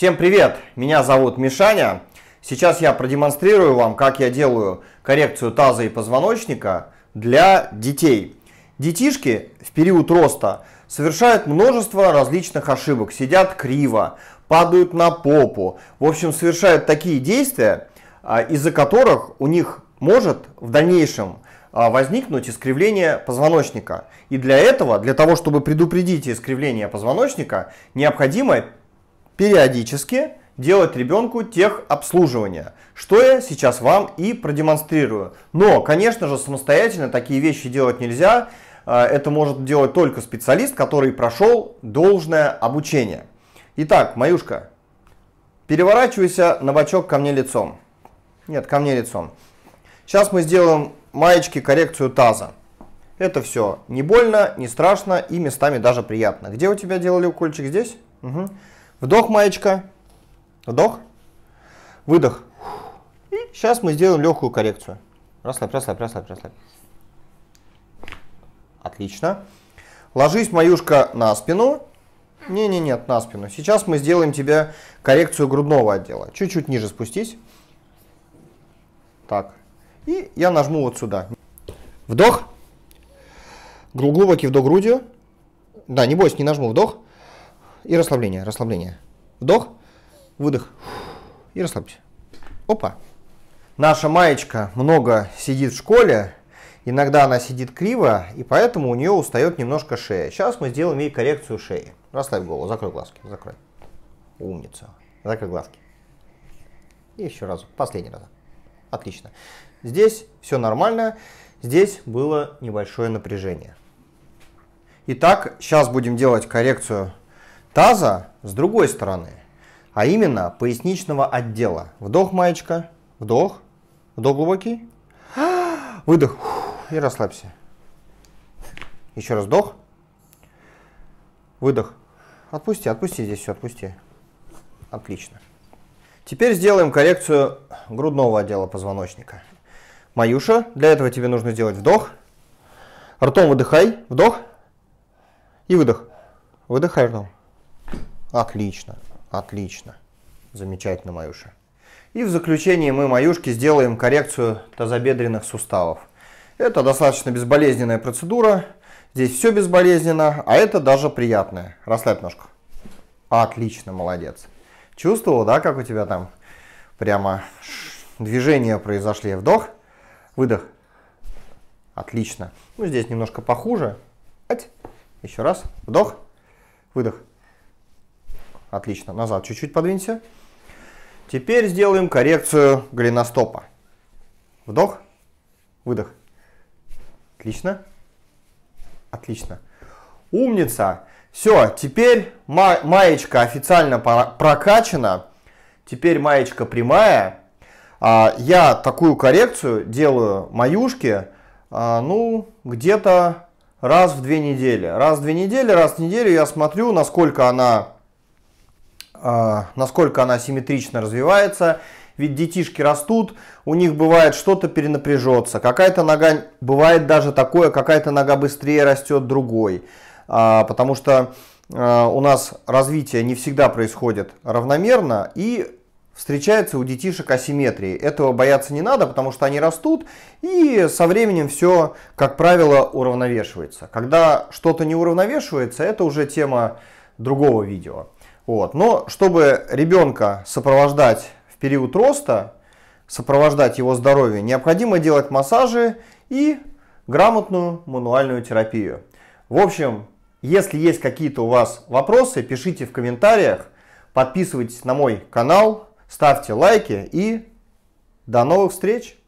Всем привет! Меня зовут Мишаня. Сейчас я продемонстрирую вам, как я делаю коррекцию таза и позвоночника для детей. Детишки в период роста совершают множество различных ошибок. Сидят криво, падают на попу. В общем, совершают такие действия, а, из-за которых у них может в дальнейшем а, возникнуть искривление позвоночника. И для этого, для того, чтобы предупредить искривление позвоночника, необходимо периодически делать ребенку техобслуживание, что я сейчас вам и продемонстрирую. Но, конечно же, самостоятельно такие вещи делать нельзя, а, это может делать только специалист, который прошел должное обучение. Итак, Маюшка, переворачивайся на бочок ко мне лицом. Нет, ко мне лицом. Сейчас мы сделаем маечки коррекцию таза. Это все не больно, не страшно и местами даже приятно. Где у тебя делали укольчик? Здесь? Угу. Вдох, маечка. Вдох. Выдох. И сейчас мы сделаем легкую коррекцию. Расслабь, расслабь, расслабь, расслабь. Отлично. Ложись, Маюшка, на спину. Не, не, нет, на спину. Сейчас мы сделаем тебе коррекцию грудного отдела. Чуть-чуть ниже спустись. Так. И я нажму вот сюда. Вдох. Глубокий вдох грудью. Да, не бойся, не нажму. Вдох. И расслабление, расслабление. Вдох, выдох. И расслабься. Опа. Наша маечка много сидит в школе. Иногда она сидит криво, и поэтому у нее устает немножко шея. Сейчас мы сделаем ей коррекцию шеи. Расслабь голову, закрой глазки, закрой. Умница. Закрой глазки. И еще раз, последний раз. Отлично. Здесь все нормально, здесь было небольшое напряжение. Итак, сейчас будем делать коррекцию таза с другой стороны, а именно поясничного отдела. Вдох, маечка, вдох, вдох глубокий, выдох и расслабься. Еще раз вдох, выдох. Отпусти, отпусти здесь все, отпусти. Отлично. Теперь сделаем коррекцию грудного отдела позвоночника. Маюша, для этого тебе нужно сделать вдох. Ртом выдыхай, вдох и выдох. Выдыхай ртом. Отлично, отлично. Замечательно, Маюша. И в заключение мы, Маюшки, сделаем коррекцию тазобедренных суставов. Это достаточно безболезненная процедура. Здесь все безболезненно, а это даже приятное. Расслабь ножку. Отлично, молодец. Чувствовал, да, как у тебя там прямо движения произошли. Вдох, выдох. Отлично. Ну, здесь немножко похуже. Ать. Еще раз. Вдох, выдох. Отлично, назад чуть-чуть подвинься. Теперь сделаем коррекцию голеностопа. Вдох, выдох. Отлично. Отлично. Умница. Все, теперь ма маечка официально прокачана. Теперь маечка прямая. А, я такую коррекцию делаю маюшки, а, ну, где-то раз в две недели. Раз в две недели, раз в неделю я смотрю, насколько она а, насколько она симметрично развивается. Ведь детишки растут, у них бывает что-то перенапряжется. Какая-то нога, бывает даже такое, какая-то нога быстрее растет другой. А, потому что а, у нас развитие не всегда происходит равномерно и встречается у детишек асимметрии. Этого бояться не надо, потому что они растут, и со временем все, как правило, уравновешивается. Когда что-то не уравновешивается, это уже тема другого видео. Вот. Но чтобы ребенка сопровождать в период роста, сопровождать его здоровье, необходимо делать массажи и грамотную мануальную терапию. В общем, если есть какие-то у вас вопросы, пишите в комментариях, подписывайтесь на мой канал, ставьте лайки и до новых встреч!